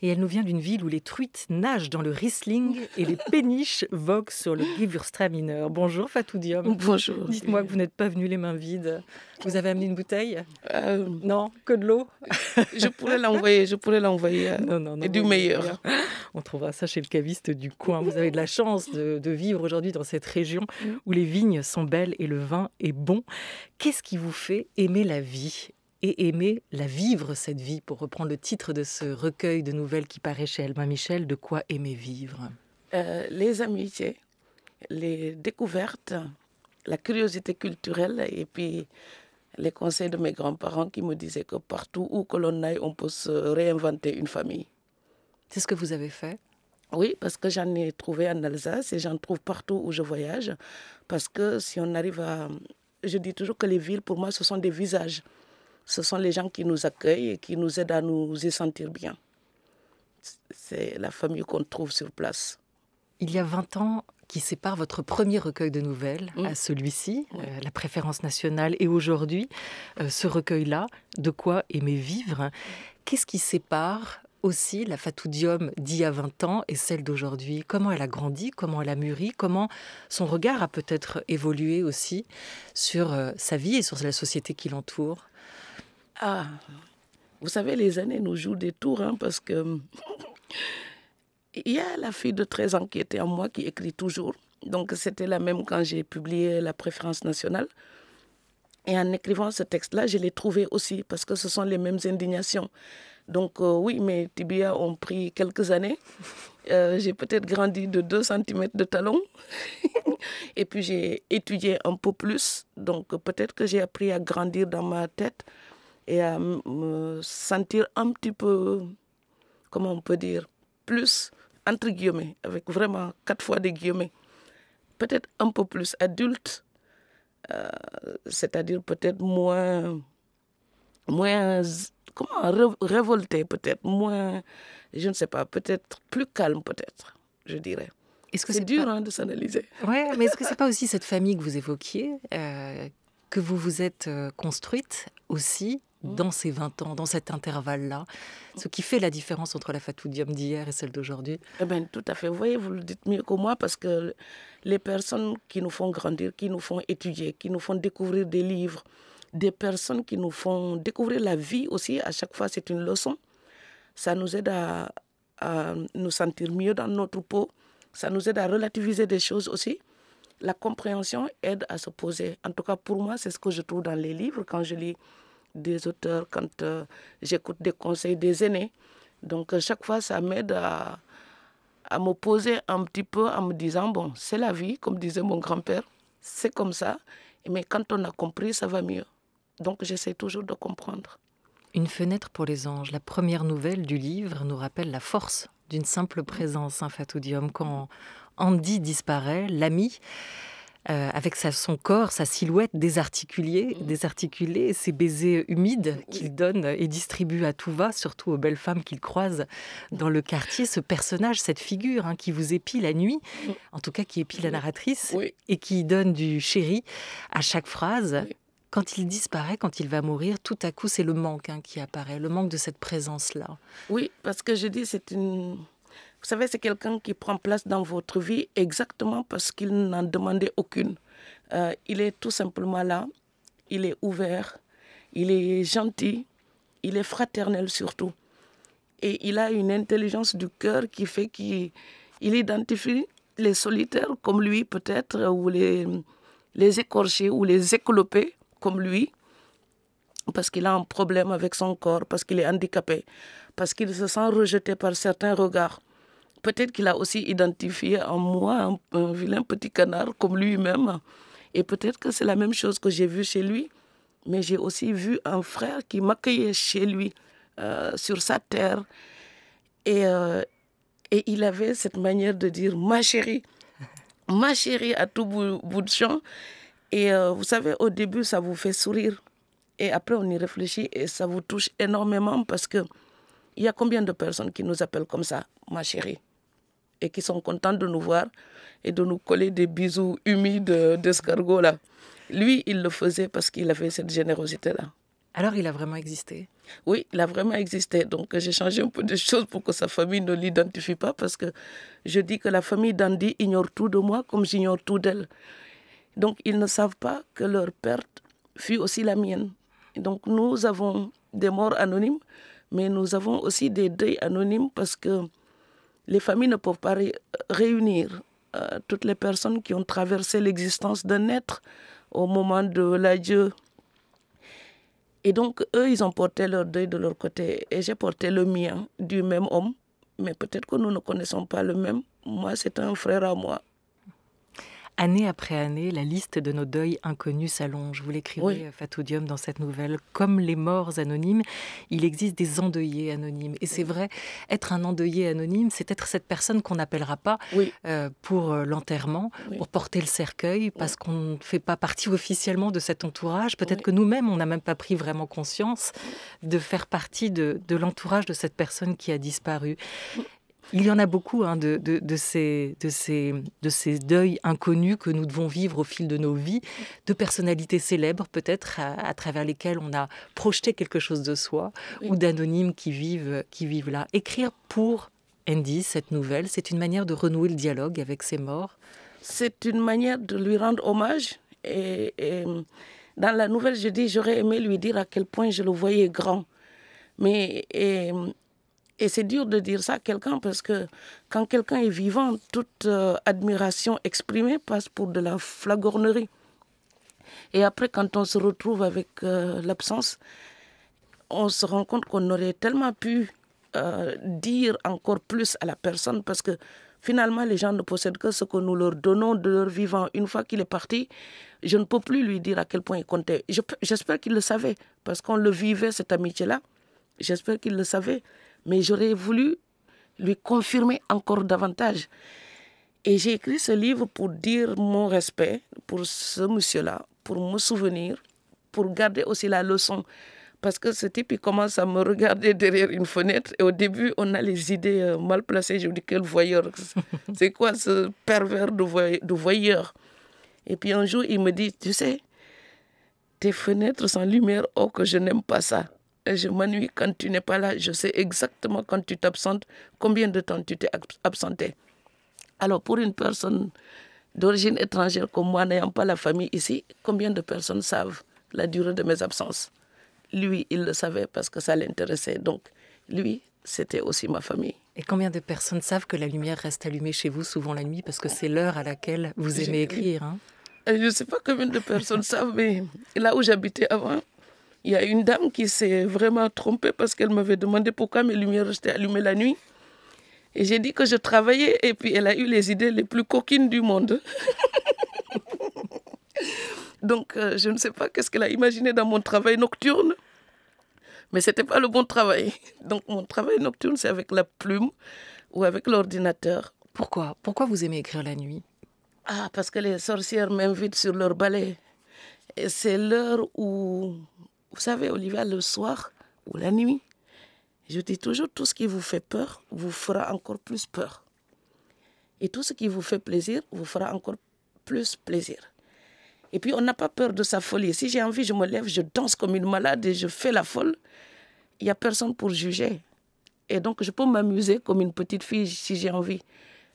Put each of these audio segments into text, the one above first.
et elle nous vient d'une ville où les truites nagent dans le Riesling et les péniches voguent sur le Gewürztraminer. Bonjour Fatou Diom. Bonjour. Dites-moi que vous n'êtes pas venu les mains vides. Vous avez amené une bouteille euh, Non, que de l'eau. Je pourrais l'envoyer, je pourrais l'envoyer. Euh, non, non, non, et du meilleur. On trouvera ça chez le caviste du coin. Vous avez de la chance de vivre aujourd'hui dans cette région mm. où les vignes sont belles et le vin est bon. Qu'est-ce qui vous fait aimer la vie et aimer la vivre, cette vie, pour reprendre le titre de ce recueil de nouvelles qui paraît chez Albin Michel, De quoi aimer vivre euh, Les amitiés, les découvertes, la curiosité culturelle et puis les conseils de mes grands-parents qui me disaient que partout où que l'on aille, on peut se réinventer une famille. C'est ce que vous avez fait oui, parce que j'en ai trouvé en Alsace et j'en trouve partout où je voyage. Parce que si on arrive à... Je dis toujours que les villes, pour moi, ce sont des visages ce sont les gens qui nous accueillent et qui nous aident à nous y sentir bien. C'est la famille qu'on trouve sur place. Il y a 20 ans, qui sépare votre premier recueil de nouvelles mmh. à celui-ci, euh, La préférence nationale, et aujourd'hui, euh, ce recueil-là, De quoi aimer vivre. Qu'est-ce qui sépare aussi la Fatoudium d'il y a 20 ans et celle d'aujourd'hui Comment elle a grandi Comment elle a mûri Comment son regard a peut-être évolué aussi sur euh, sa vie et sur la société qui l'entoure ah, vous savez, les années nous jouent des tours, hein, parce que hum, il y a la fille de 13 ans qui était en moi, qui écrit toujours. Donc c'était la même quand j'ai publié la préférence nationale. Et en écrivant ce texte-là, je l'ai trouvé aussi, parce que ce sont les mêmes indignations. Donc euh, oui, mes tibias ont pris quelques années. Euh, j'ai peut-être grandi de 2 cm de talon. Et puis j'ai étudié un peu plus. Donc peut-être que j'ai appris à grandir dans ma tête et à me sentir un petit peu, comment on peut dire, plus, entre guillemets, avec vraiment quatre fois des guillemets, peut-être un peu plus adulte, euh, c'est-à-dire peut-être moins, moins, comment, révolté peut-être, moins, je ne sais pas, peut-être plus calme peut-être, je dirais. Est-ce que c'est dur hein, de s'analyser Oui, mais est-ce que c'est pas aussi cette famille que vous évoquiez, euh, que vous vous êtes euh, construite aussi Mmh. dans ces 20 ans, dans cet intervalle-là, ce qui fait la différence entre la Fatou d'hier et celle d'aujourd'hui Eh bien, tout à fait. Vous voyez, vous le dites mieux que moi parce que les personnes qui nous font grandir, qui nous font étudier, qui nous font découvrir des livres, des personnes qui nous font découvrir la vie aussi, à chaque fois, c'est une leçon. Ça nous aide à nous sentir mieux dans notre peau. Ça nous aide à relativiser des choses aussi la compréhension aide à se poser. En tout cas, pour moi, c'est ce que je trouve dans les livres quand je lis des auteurs, quand euh, j'écoute des conseils des aînés. Donc à euh, chaque fois, ça m'aide à, à me un petit peu en me disant, bon, c'est la vie, comme disait mon grand-père, c'est comme ça, mais quand on a compris, ça va mieux. Donc j'essaie toujours de comprendre. Une fenêtre pour les anges, la première nouvelle du livre nous rappelle la force d'une simple présence, un hein, fatudium quand Andy disparaît, l'ami euh, avec sa, son corps, sa silhouette désarticulée, mm. désarticulée ses baisers humides qu'il donne et distribue à tout va, surtout aux belles femmes qu'il croise dans le quartier. Ce personnage, cette figure hein, qui vous épie la nuit, mm. en tout cas qui épie la narratrice et qui donne du chéri à chaque phrase. quand il disparaît, quand il va mourir, tout à coup, c'est le manque hein, qui apparaît, le manque de cette présence-là. Oui, parce que je dis, c'est une, vous savez, c'est quelqu'un qui prend place dans votre vie exactement parce qu'il n'en demandait aucune. Euh, il est tout simplement là, il est ouvert, il est gentil, il est fraternel surtout. Et il a une intelligence du cœur qui fait qu'il identifie les solitaires comme lui peut-être, ou les, les écorchés, ou les éclopés comme lui, parce qu'il a un problème avec son corps, parce qu'il est handicapé, parce qu'il se sent rejeté par certains regards peut-être qu'il a aussi identifié en moi un, vilain petit canard comme lui-même. Et peut-être que c'est la même chose que j'ai vu chez lui, mais j'ai aussi vu un frère qui m'accueillait chez lui, euh, sur sa terre. Et, euh, et il avait cette manière de dire ma chérie, ma chérie à tout bout, de champ. Et euh, vous savez, au début, ça vous fait sourire. Et après, on y réfléchit et ça vous touche énormément parce que il y a combien de personnes qui nous appellent comme ça, ma chérie et qui sont contents de nous voir et de nous coller des bisous humides d'escargot là. Lui, il le faisait parce qu'il avait cette générosité-là. Alors, il a vraiment existé Oui, il a vraiment existé. Donc, j'ai changé un peu de choses pour que sa famille ne l'identifie pas parce que je dis que la famille d'Andy ignore tout de moi comme j'ignore tout d'elle. Donc, ils ne savent pas que leur perte fut aussi la mienne. Donc, nous avons des morts anonymes, mais nous avons aussi des deuils anonymes parce que les familles ne peuvent pas réunir euh, toutes les personnes qui ont traversé l'existence d'un être au moment de l'adieu. Et donc, eux, ils ont porté leur deuil de leur côté. Et j'ai porté le mien, du même homme. Mais peut-être que nous ne connaissons pas le même. Moi, c'est un frère à moi. Année après année, la liste de nos deuils inconnus s'allonge. Vous l'écrivez, oui. Euh, Fatoudium, dans cette nouvelle. Comme les morts anonymes, il existe des endeuillés anonymes. Et c'est vrai, être un endeuillé anonyme, c'est être cette personne qu'on n'appellera pas euh, pour euh, l'enterrement, pour porter le cercueil, parce qu'on ne fait pas partie officiellement de cet entourage. Peut-être que nous-mêmes, on n'a même pas pris vraiment conscience de faire partie de l'entourage de cette personne qui a disparu. Il y en a beaucoup hein, de, ces, de, ces, de ces deuils inconnus que nous devons vivre au fil de nos vies, de personnalités célèbres peut-être à, travers lesquelles on a projeté quelque chose de soi, ou d'anonymes qui vivent, qui vivent là. Écrire pour Andy, cette nouvelle, c'est une manière de renouer le dialogue avec ses morts. C'est une manière de lui rendre hommage. Et, dans la nouvelle, je dis, j'aurais aimé lui dire à quel point je le voyais grand. Mais et c'est dur de dire ça à quelqu'un parce que quand quelqu'un est vivant, toute euh, admiration exprimée passe pour de la flagornerie. Et après, quand on se retrouve avec euh, l'absence, on se rend compte qu'on aurait tellement pu euh, dire encore plus à la personne parce que finalement, les gens ne possèdent que ce que nous leur donnons de leur vivant. Une fois qu'il est parti, je ne peux plus lui dire à quel point il comptait. J'espère qu'il le savait parce qu'on le vivait, cette amitié-là. J'espère qu'il le savait. Mais j'aurais voulu lui confirmer encore davantage. Et j'ai écrit ce livre pour dire mon respect pour ce monsieur-là, pour me souvenir, pour garder aussi la leçon. Parce que ce type, il commence à me regarder derrière une fenêtre. Et au début, on a les idées euh, mal placées. Je me dis, quel voyeur C'est quoi ce pervers de voyeur Et puis un jour, il me dit, tu sais, tes fenêtres sans lumière, oh que je n'aime pas ça je m'ennuie quand tu n'es pas là. Je sais exactement quand tu t'absentes, combien de temps tu t'es absenté. Alors, pour une personne d'origine étrangère comme moi, n'ayant pas la famille ici, combien de personnes savent la durée de mes absences Lui, il le savait parce que ça l'intéressait. Donc, lui, c'était aussi ma famille. Et combien de personnes savent que la lumière reste allumée chez vous souvent la nuit parce que c'est l'heure à laquelle vous aimez écrire hein. euh, Je ne sais pas combien de personnes savent, mais là où j'habitais avant, il y a une dame qui s'est vraiment trompée parce qu'elle m'avait demandé pourquoi mes lumières étaient allumées la nuit. Et j'ai dit que je travaillais et puis elle a eu les idées les plus coquines du monde. Donc euh, je ne sais pas qu'est-ce qu'elle a imaginé dans mon travail nocturne, mais ce n'était pas le bon travail. Donc mon travail nocturne, c'est avec la plume ou avec l'ordinateur. Pourquoi Pourquoi vous aimez écrire la nuit Ah, parce que les sorcières m'invitent sur leur balai. Et c'est l'heure où vous savez, Olivia, le soir ou la nuit, je dis toujours, tout ce qui vous fait peur vous fera encore plus peur. Et tout ce qui vous fait plaisir vous fera encore plus plaisir. Et puis, on n'a pas peur de sa folie. Si j'ai envie, je me lève, je danse comme une malade et je fais la folle. Il n'y a personne pour juger. Et donc, je peux m'amuser comme une petite fille si j'ai envie.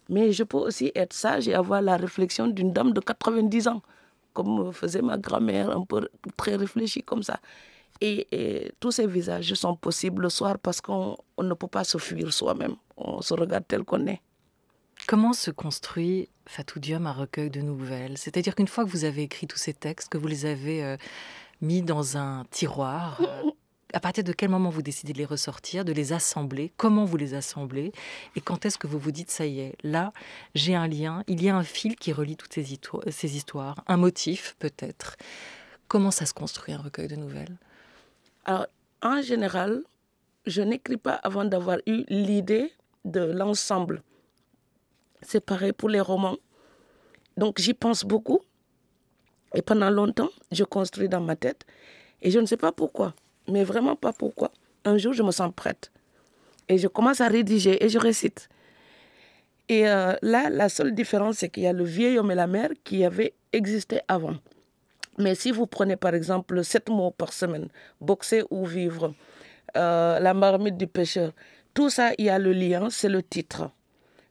Mais je peux aussi être sage et avoir la réflexion d'une dame de 90 ans comme faisait ma grand-mère, un peu très réfléchi comme ça. Et, tous ces visages sont possibles le soir parce qu'on ne peut pas se fuir soi-même. On se regarde tel qu'on est. Comment se construit Fatou Diom un recueil de nouvelles C'est-à-dire qu'une fois que vous avez écrit tous ces textes, que vous les avez euh, mis dans un tiroir, euh, à partir de quel moment vous décidez de les ressortir, de les assembler, comment vous les assemblez, et quand est-ce que vous vous dites, ça y est, là, j'ai un lien, il y a un fil qui relie toutes ces, histoires, ces histoires un motif peut-être. Comment ça se construit un recueil de nouvelles Alors, en général, je n'écris pas avant d'avoir eu l'idée de l'ensemble. C'est pareil pour les romans. Donc, j'y pense beaucoup. Et pendant longtemps, je construis dans ma tête. Et je ne sais pas pourquoi mais vraiment pas pourquoi. Un jour, je me sens prête. Et je commence à rédiger et je récite. Et euh, là, la seule différence, c'est qu'il y a le vieil homme et la mère qui avaient existé avant. Mais si vous prenez par exemple sept mots par semaine, boxer ou vivre, euh, la marmite du pêcheur, tout ça, il y a le lien, c'est le titre.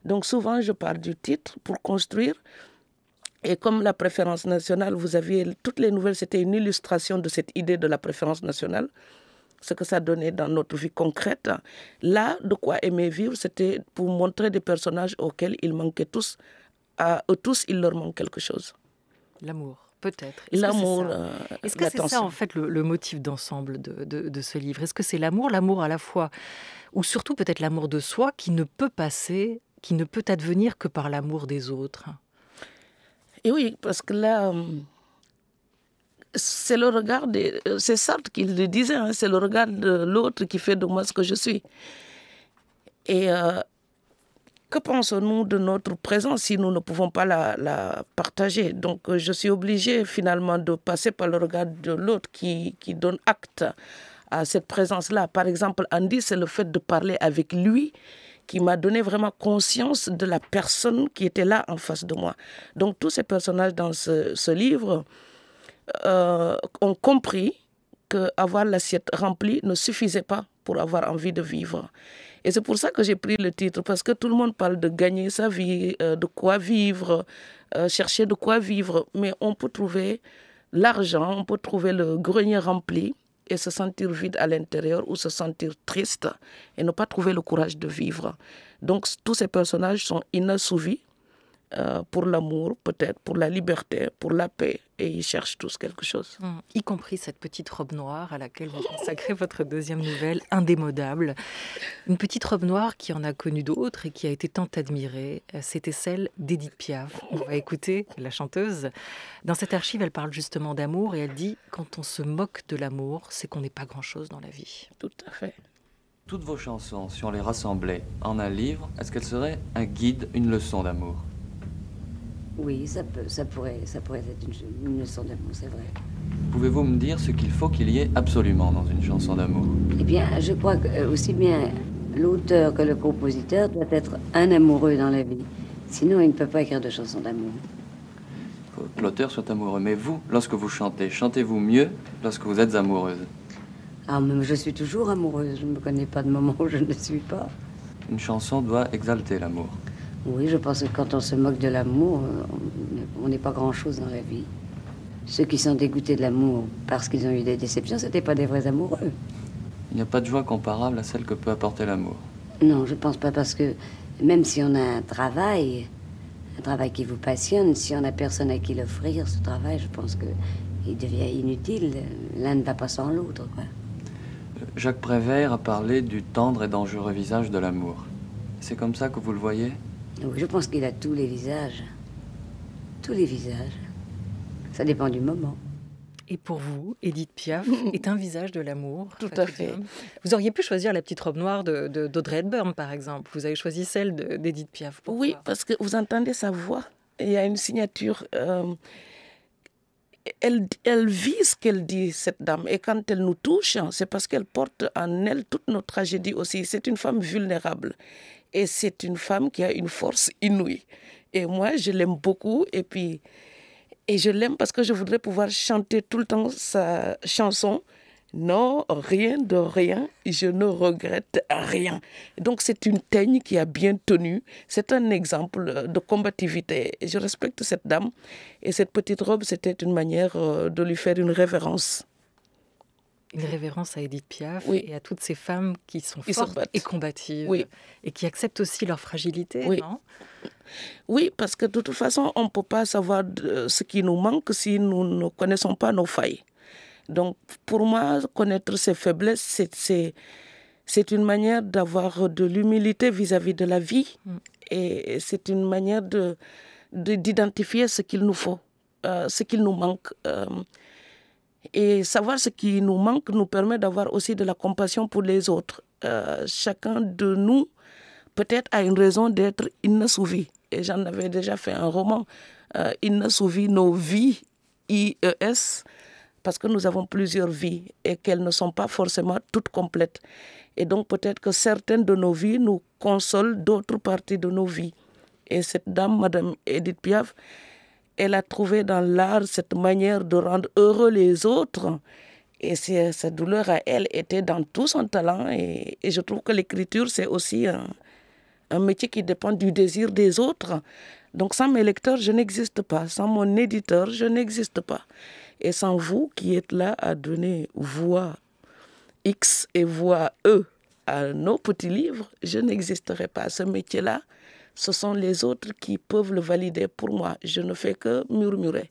Donc souvent, je parle du titre pour construire et comme la préférence nationale, vous aviez toutes les nouvelles, c'était une illustration de cette idée de la préférence nationale, ce que ça donnait dans notre vie concrète. Là, de quoi aimer vivre, c'était pour montrer des personnages auxquels ils manquaient tous. À eux tous, il leur manque quelque chose. L'amour peut-être. L'amour. Euh, Est-ce que c'est ça, en fait le, motif d'ensemble de, ce livre Est-ce que c'est l'amour, l'amour à la fois, ou surtout peut-être l'amour de soi qui ne peut passer, qui ne peut advenir que par l'amour des autres et oui, parce que là, euh, c'est le regard, de, euh, c'est Sartre qui le disait, hein, c'est le regard de l'autre qui fait de moi ce que je suis. Et euh, que pensons-nous de notre présence si nous ne pouvons pas la, la partager Donc je suis obligée finalement de passer par le regard de l'autre qui, qui donne acte à cette présence-là. Par exemple, Andy, c'est le fait de parler avec lui qui m'a donné vraiment conscience de la personne qui était là en face de moi. Donc tous ces personnages dans ce, livre euh, ont compris que avoir l'assiette remplie ne suffisait pas pour avoir envie de vivre. Et c'est pour ça que j'ai pris le titre, parce que tout le monde parle de gagner sa vie, euh, de quoi vivre, euh, chercher de quoi vivre, mais on peut trouver l'argent, on peut trouver le grenier rempli, et se sentir vide à l'intérieur ou se sentir triste et ne pas trouver le courage de vivre. Donc tous ces personnages sont inassouvis euh, pour l'amour, peut-être, pour la liberté, pour la paix. Et ils cherchent tous quelque chose. Mm. Y compris cette petite robe noire à laquelle vous consacrez votre deuxième nouvelle, indémodable. Une petite robe noire qui en a connu d'autres et qui a été tant admirée. Euh, c'était celle d'Edith Piaf. On va écouter la chanteuse. Dans cette archive, elle parle justement d'amour et elle dit Quand on se moque de l'amour, c'est qu'on n'est pas grand-chose dans la vie. Tout à fait. Toutes vos chansons, si on les rassemblait en un livre, est-ce qu'elles seraient un guide, une leçon d'amour oui, ça, peut, ça, pourrait, ça pourrait être une, chanson leçon d'amour, c'est vrai. Pouvez-vous me dire ce qu'il faut qu'il y ait absolument dans une chanson d'amour Eh bien, je crois que euh, aussi bien l'auteur que le compositeur doit être un amoureux dans la vie. Sinon, il ne peut pas écrire de chanson d'amour. l'auteur soit amoureux. Mais vous, lorsque vous chantez, chantez-vous mieux lorsque vous êtes amoureuse Ah, mais je suis toujours amoureuse. Je ne me connais pas de moment où je ne suis pas. Une chanson doit exalter l'amour. Oui, je pense que quand on se moque de l'amour, on n'est pas grand-chose dans la vie. Ceux qui sont dégoûtés de l'amour parce qu'ils ont eu des déceptions, ce n'étaient pas des vrais amoureux. Il n'y a pas de joie comparable à celle que peut apporter l'amour. Non, je ne pense pas parce que même si on a un travail, un travail qui vous passionne, si on n'a personne à qui l'offrir, ce travail, je pense qu'il devient inutile. L'un ne va pas sans l'autre. Jacques Prévert a parlé du tendre et dangereux visage de l'amour. C'est comme ça que vous le voyez je pense qu'il a tous les visages. Tous les visages. Ça dépend du moment. Et pour vous, Edith Piaf est un visage de l'amour. Tout à fait. Vous auriez pu choisir la petite robe noire d'Audrey de, Hepburn, par exemple. Vous avez choisi celle d'Edith Piaf. oui, parce que vous entendez sa voix. Il y a une signature. Euh, elle, vit ce qu'elle dit, cette dame. Et quand elle nous touche, c'est parce qu'elle porte en elle toutes nos tragédies aussi. C'est une femme vulnérable. Et c'est une femme qui a une force inouïe. Et moi, je l'aime beaucoup. Et puis, et je l'aime parce que je voudrais pouvoir chanter tout le temps sa chanson non, rien de rien, je ne regrette rien. Donc c'est une teigne qui a bien tenu, c'est un exemple de combativité. Je respecte cette dame et cette petite robe, c'était une manière euh, de lui faire une révérence. Une révérence à Edith Piaf oui. et à toutes ces femmes qui sont fortes et combatives et qui acceptent aussi leur fragilité, oui. non Oui, parce que de toute façon, on ne peut pas savoir ce qui nous manque si nous ne connaissons pas nos failles. Donc, pour moi, connaître ses faiblesses, c'est une manière d'avoir de l'humilité vis-à-vis de la vie mm. et c'est une manière de d'identifier ce qu'il nous faut, euh, ce qu'il nous manque. Euh, et savoir ce qui nous manque nous permet d'avoir aussi de la compassion pour les autres. Euh, chacun de nous, peut-être, a une raison d'être inassouvi. Et j'en avais déjà fait un roman, Inassouvi, nos vies, IES parce que nous avons plusieurs vies et qu'elles ne sont pas forcément toutes complètes. Et donc peut-être que certaines de nos vies nous consolent d'autres parties de nos vies. Et cette dame, Madame Edith Piaf, elle a trouvé dans l'art cette manière de rendre heureux les autres. Et sa douleur à elle était dans tout son talent. Et, je trouve que l'écriture, c'est aussi un métier qui dépend du désir des autres. Donc sans mes lecteurs, je n'existe pas. Sans mon éditeur, je n'existe pas. Et sans vous qui êtes là à donner voix X et voix E à nos petits livres, je n'existerai pas. Ce métier-là, ce sont les autres qui peuvent le valider pour moi. Je ne fais que murmurer.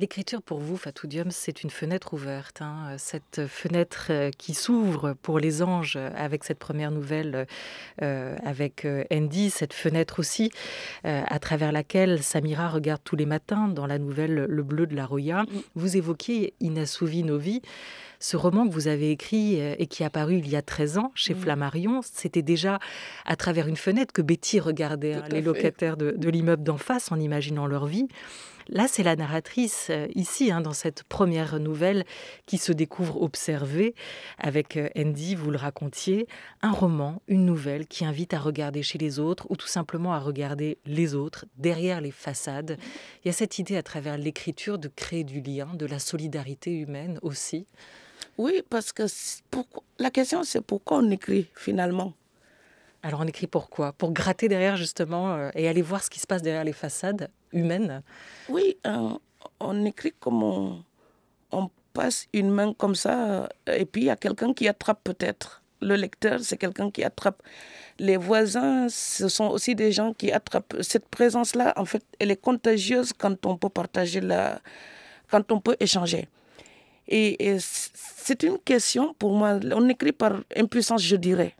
L'écriture pour vous, Fatou c'est une fenêtre ouverte. Hein, euh, cette fenêtre euh, qui s'ouvre pour les anges euh, avec cette première nouvelle avec Andy, cette fenêtre aussi à travers laquelle Samira regarde tous les matins dans la nouvelle Le Bleu de la Roya. Mm. Vous évoquiez Inassouvi nos vies, Ce roman que vous avez écrit et qui est apparu il y a 13 ans chez mm. Flammarion, c'était déjà à travers une fenêtre que Betty regardait hein, les locataires de l'immeuble d'en face en imaginant leur vie. Là, c'est la narratrice, euh, ici, hein, dans cette première nouvelle, qui se découvre observée. Avec euh, Andy, vous le racontiez, un roman, une nouvelle qui invite à regarder chez les autres ou tout simplement à regarder les autres derrière les façades. Il y a cette idée à travers l'écriture de créer du lien, de la solidarité humaine aussi. Oui, parce que la question, c'est pourquoi on écrit finalement. Alors on écrit pourquoi Pour gratter derrière justement euh, et aller voir ce qui se passe derrière les façades humaines Oui, euh, on écrit comme on, passe une main comme ça euh, et puis il y a quelqu'un qui attrape peut-être. Le lecteur, c'est quelqu'un qui attrape. Les voisins, ce sont aussi des gens qui attrapent. Cette présence-là, en fait, elle est contagieuse quand on peut partager, quand on peut échanger. et c'est une question pour moi, on écrit par impuissance, je dirais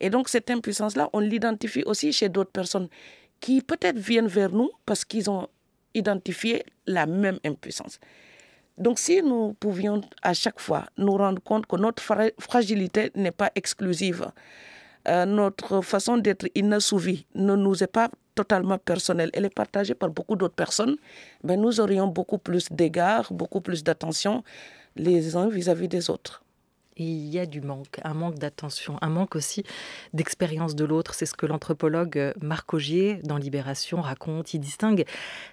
et donc cette impuissance-là, on l'identifie aussi chez d'autres personnes qui peut-être viennent vers nous parce qu'ils ont identifié la même impuissance. Donc si nous pouvions à chaque fois nous rendre compte que notre fragilité n'est pas exclusive, euh, notre façon d'être inassouvie ne nous est pas totalement personnelle, elle est partagée par beaucoup d'autres personnes, ben nous aurions beaucoup plus d'égards, beaucoup plus d'attention les uns vis à -vis des autres il y a du manque, un manque d'attention, un manque aussi d'expérience de l'autre. C'est ce que l'anthropologue euh, Marc Augier, dans Libération, raconte. Il distingue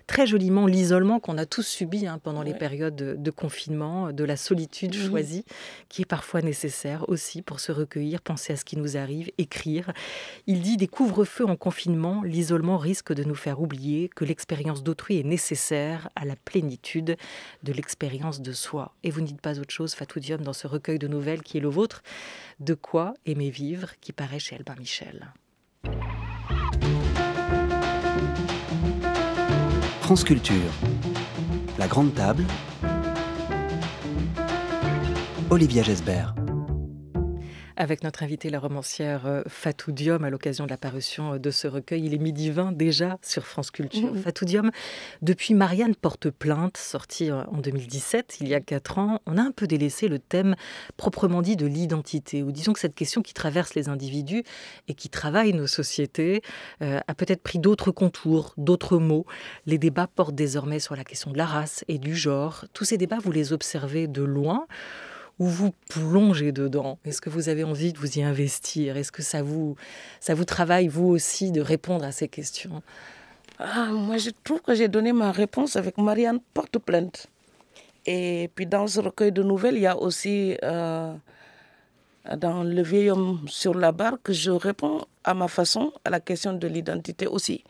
très joliment l'isolement qu'on a tous subi hein, pendant les périodes de, confinement, euh, de la solitude choisie, qui est parfois nécessaire aussi pour se recueillir, penser à ce qui nous arrive, écrire. Il dit des couvre-feux en confinement, l'isolement risque de nous faire oublier que l'expérience d'autrui est nécessaire à la plénitude de l'expérience de soi. Et vous ne dites pas autre chose, Fatou Diom, dans ce recueil de nouvelles qui est le vôtre, De quoi aimer vivre, qui paraît chez Albin Michel. France Culture, la grande table, Olivia Gesbert avec notre invitée, la romancière euh, Fatou Diom, à l'occasion de la parution euh, de ce recueil. Il est midi 20 déjà sur France Culture. Mm-hmm. Fatou Diom, depuis Marianne porte plainte, sortie euh, en 2017, il y a quatre ans, on a un peu délaissé le thème proprement dit de l'identité, ou disons que cette question qui traverse les individus et qui travaille nos sociétés a peut-être pris d'autres contours, d'autres mots. Les débats portent désormais sur la question de la race et du genre. Tous ces débats, vous les observez de loin vous plongez dedans Est-ce que vous avez envie de vous y investir Est-ce que ça vous, ça vous travaille, vous aussi, de répondre à ces questions ah, Moi, je trouve que j'ai donné ma réponse avec Marianne Porte-Plainte. Et puis, dans ce recueil de nouvelles, il y a aussi, euh, dans Le vieil homme sur la barque, je réponds à ma façon à la question de l'identité aussi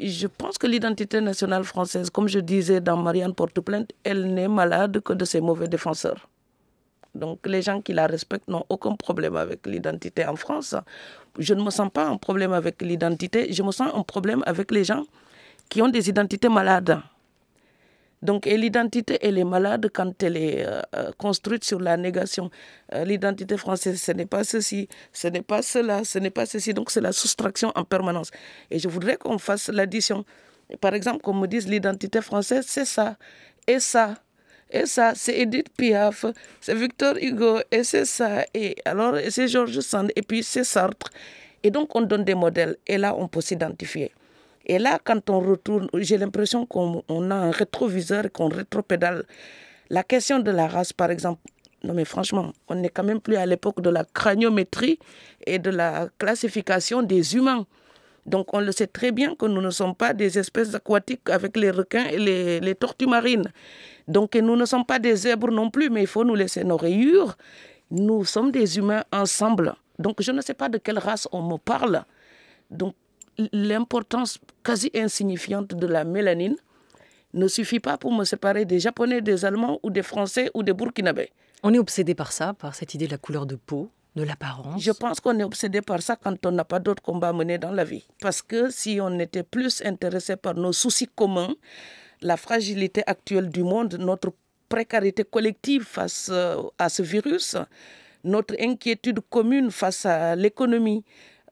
je pense que l'identité nationale française, comme je disais dans Marianne plainte elle n'est malade que de ses mauvais défenseurs. Donc les gens qui la respectent n'ont aucun problème avec l'identité en France. Je ne me sens pas un problème avec l'identité, je me sens un problème avec les gens qui ont des identités malades. Donc, l'identité, elle est malade quand elle est euh, euh, construite sur la négation. Euh, l'identité française, ce n'est pas ceci, ce n'est pas cela, ce n'est pas ceci. Donc, c'est la soustraction en permanence. Et je voudrais qu'on fasse l'addition. Par exemple, qu'on me dise l'identité française, c'est ça et ça. Et ça, c'est Edith Piaf, c'est Victor Hugo, et c'est ça. Et alors, c'est Georges Sand, et puis c'est Sartre. Et donc, on donne des modèles. Et là, on peut s'identifier. Et là, quand on retourne, j'ai l'impression qu'on a un rétroviseur, qu'on rétropédale. La question de la race, par exemple, non mais franchement, on n'est quand même plus à l'époque de la craniométrie et de la classification des humains. Donc on le sait très bien que nous ne sommes pas des espèces aquatiques avec les requins et les tortues marines. Donc nous ne sommes pas des zèbres non plus, mais il faut nous laisser nos rayures. Nous sommes des humains ensemble. Donc je ne sais pas de quelle race on me parle. Donc l'importance quasi insignifiante de la mélanine ne suffit pas pour me séparer des Japonais, des Allemands ou des Français ou des Burkinabés. On est obsédé par ça, par cette idée de la couleur de peau, de l'apparence. Je pense qu'on est obsédé par ça quand on n'a pas d'autres combats à mener dans la vie. Parce que si on était plus intéressé par nos soucis communs, la fragilité actuelle du monde, notre précarité collective face euh, à ce virus, notre inquiétude commune face à l'économie,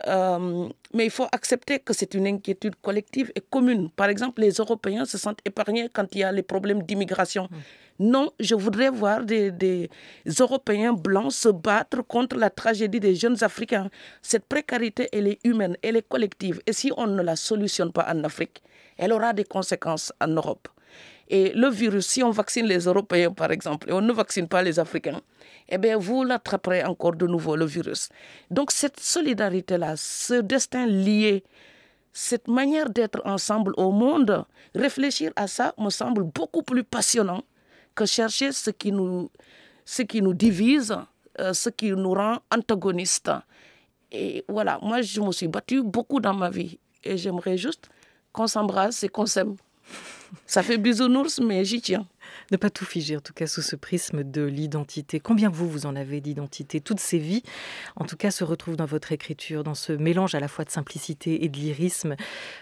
euh, mais il faut accepter que c'est une inquiétude collective et commune. Par exemple, les Européens se sentent épargnés quand il y a les problèmes d'immigration. Mm. Non, je voudrais voir des, des, Européens blancs se battre contre la tragédie des jeunes Africains. Cette précarité, elle est humaine, elle est collective. Et si on ne la solutionne pas en Afrique, elle aura des conséquences en Europe. Et le virus, si on vaccine les Européens, par exemple, et on ne vaccine pas les Africains, eh bien, vous l'attraperez encore de nouveau, le virus. Donc, cette solidarité-là, ce destin lié, cette manière d'être ensemble au monde, réfléchir à ça me semble beaucoup plus passionnant que chercher ce qui nous, ce qui nous divise, euh, ce qui nous rend antagonistes. Et voilà, moi, je me suis battue beaucoup dans ma vie. Et j'aimerais juste qu'on s'embrasse et qu'on s'aime. Ça fait bisounours, mais j'y tiens. Ne pas tout figer, en tout cas, sous ce prisme de l'identité. Combien vous, vous en avez d'identité Toutes ces vies, en tout cas, se retrouvent dans votre écriture, dans ce mélange à la fois de simplicité et de lyrisme,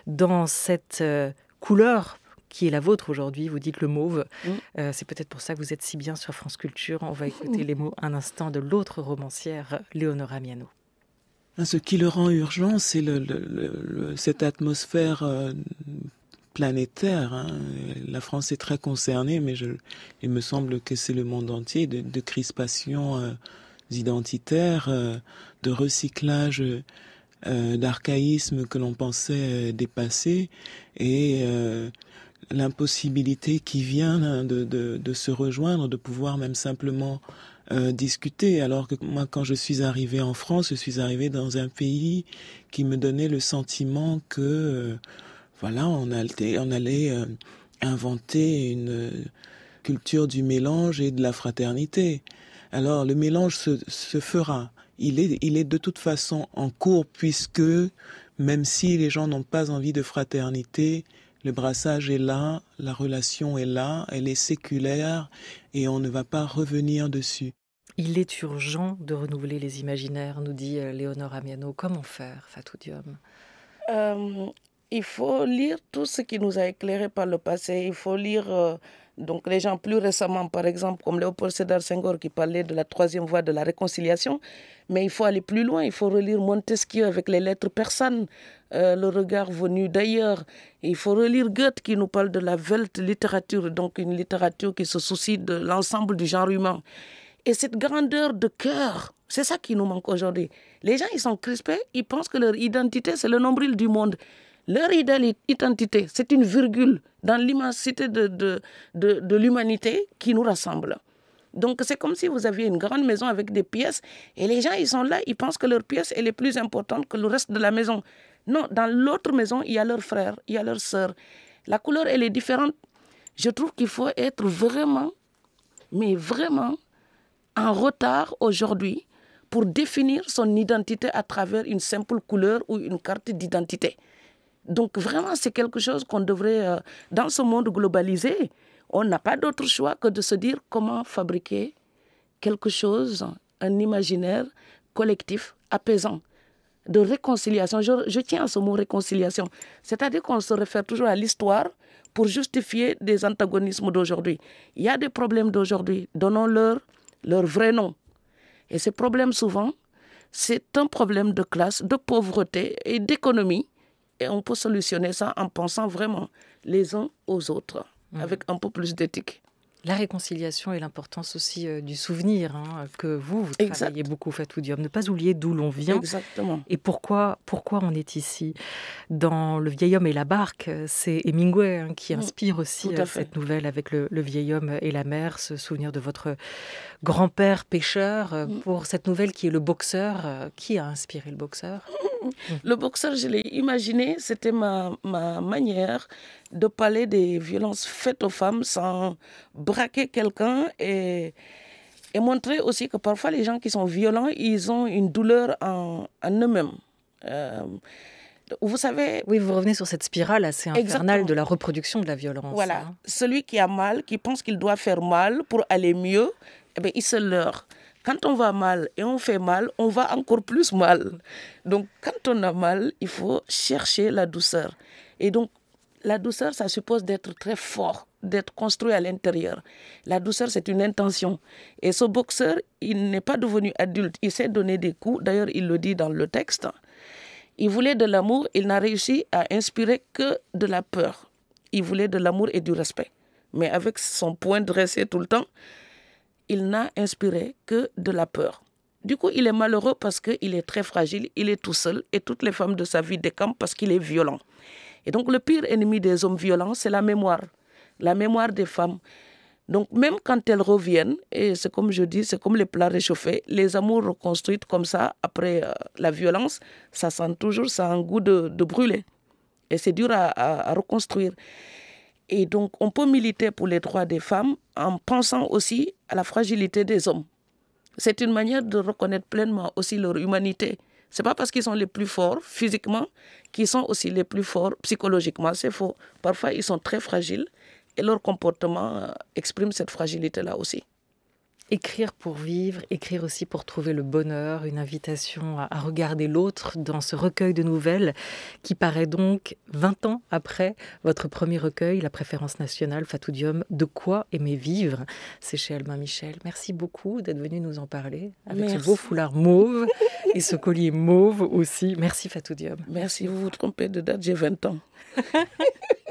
dans cette euh, couleur qui est la vôtre aujourd'hui. Vous dites le mauve. Mm. Euh, c'est peut-être pour ça que vous êtes si bien sur France Culture. On va écouter les mots un instant de l'autre romancière, Léonora Miano. Ah, ce qui le rend urgent, c'est cette atmosphère euh, planétaire. Hein. La France est très concernée, mais je, il me semble que c'est le monde entier de, crispations euh, identitaires, euh, de recyclage euh, euh d'archaïsmes que l'on pensait dépasser et l'impossibilité qui vient hein, de, de, de, se rejoindre, de pouvoir même simplement discuter. Alors que moi, quand je suis arrivé en France, je suis arrivé dans un pays qui me donnait le sentiment que voilà, on, allait, euh, inventer une euh, culture du mélange et de la fraternité. Alors le mélange se, fera. Il est, il est de toute façon en cours puisque même si les gens n'ont pas envie de fraternité, le brassage est là, la relation est là, elle est séculaire et on ne va pas revenir dessus. Il est urgent de renouveler les imaginaires, nous dit euh, Léonore Amiano. Comment faire, Fatou il faut lire tout ce qui nous a éclairé par le passé. Il faut lire euh, donc les gens plus récemment, par exemple, comme Léopold Sédar Senghor qui parlait de la troisième voie de la réconciliation. Mais il faut aller plus loin. Il faut relire Montesquieu avec les lettres persanes, euh, le regard venu d'ailleurs. Il faut relire Goethe qui nous parle de la Welt littérature, donc une littérature qui se soucie de l'ensemble du genre humain. Et cette grandeur de cœur, c'est ça qui nous manque aujourd'hui. Les gens, ils sont crispés, ils pensent que leur identité, c'est le nombril du monde. Leur identité, c'est une virgule dans l'immensité de, de, de, l'humanité qui nous rassemble. Donc c'est comme si vous aviez une grande maison avec des pièces et les gens, ils sont là, ils pensent que leur pièce, est est plus importante que le reste de la maison. Non, dans l'autre maison, il y a leur frère, il y a leur sœurs. La couleur, elle est différente. Je trouve qu'il faut être vraiment, mais vraiment, en retard aujourd'hui pour définir son identité à travers une simple couleur ou une carte d'identité. Donc vraiment, c'est quelque chose qu'on devrait, euh, dans ce monde globalisé, on n'a pas d'autre choix que de se dire comment fabriquer quelque chose, un imaginaire collectif apaisant, de réconciliation. Je, je tiens à ce mot réconciliation. C'est-à-dire qu'on se réfère toujours à l'histoire pour justifier des antagonismes d'aujourd'hui. Il y a des problèmes d'aujourd'hui, donnons-leur leur vrai nom. Et ces problèmes, souvent, c'est un problème de classe, de pauvreté et d'économie et on peut solutionner ça en pensant vraiment les uns aux autres, mhm. avec un peu plus d'éthique la réconciliation et l'importance aussi euh, du souvenir hein, que vous, vous travaillez exact. beaucoup, Fatoudium. Ne pas oublier d'où l'on vient Exactement. et pourquoi, pourquoi on est ici. Dans Le vieil homme et la barque, c'est Hemingway hein, qui mm. inspire aussi euh, cette nouvelle avec le, vieil homme et la mer, ce souvenir de votre grand-père pêcheur euh, mm. pour cette nouvelle qui est le boxeur. Qui a inspiré le boxeur Le boxeur, je l'ai imaginé, c'était ma, ma manière de parler des violences faites aux femmes sans braquer quelqu'un et, et, montrer aussi que parfois les gens qui sont violents, ils ont une douleur en, en eux-mêmes. Euh, vous savez. Oui, vous revenez sur cette spirale assez infernale de la reproduction de la violence. Voilà. Hein. Celui qui a mal, qui pense qu'il doit faire mal pour aller mieux, eh ben il se leurre. Quand on va mal et on fait mal, on va encore plus mal. Donc, quand on a mal, il faut chercher la douceur. Et donc, la douceur, ça suppose d'être très fort, d'être construit à l'intérieur. La douceur, c'est une intention. Et ce boxeur, il n'est pas devenu adulte. Il s'est donné des coups. D'ailleurs, il le dit dans le texte. Il voulait de l'amour. Il n'a réussi à inspirer que de la peur. Il voulait de l'amour et du respect. Mais avec son poing dressé tout le temps, il n'a inspiré que de la peur. Du coup, il est malheureux parce qu'il est très fragile, il est tout seul et toutes les femmes de sa vie décampent parce qu'il est violent. Et donc le pire ennemi des hommes violents, c'est la mémoire, la mémoire des femmes. Donc même quand elles reviennent, et c'est comme je dis, c'est comme les plats réchauffés, les amours reconstruites comme ça, après euh, la violence, ça sent toujours, ça a un goût de, brûler. Et c'est dur à, à reconstruire. Et donc on peut militer pour les droits des femmes en pensant aussi à la fragilité des hommes. C'est une manière de reconnaître pleinement aussi leur humanité. C'est pas parce qu'ils sont les plus forts physiquement qu'ils sont aussi les plus forts psychologiquement. C'est faux. Parfois, ils sont très fragiles et leur comportement euh, exprime cette fragilité-là aussi écrire pour vivre, écrire aussi pour trouver le bonheur, une invitation à, regarder l'autre dans ce recueil de nouvelles qui paraît donc 20 ans après votre premier recueil, La préférence nationale, Fatoudium, De quoi aimer vivre C'est chez Albin Michel. Merci beaucoup d'être venu nous en parler avec ce beau foulard mauve et ce collier mauve aussi. Merci Fatoudium. Merci, vous vous trompez de date, j'ai 20 ans.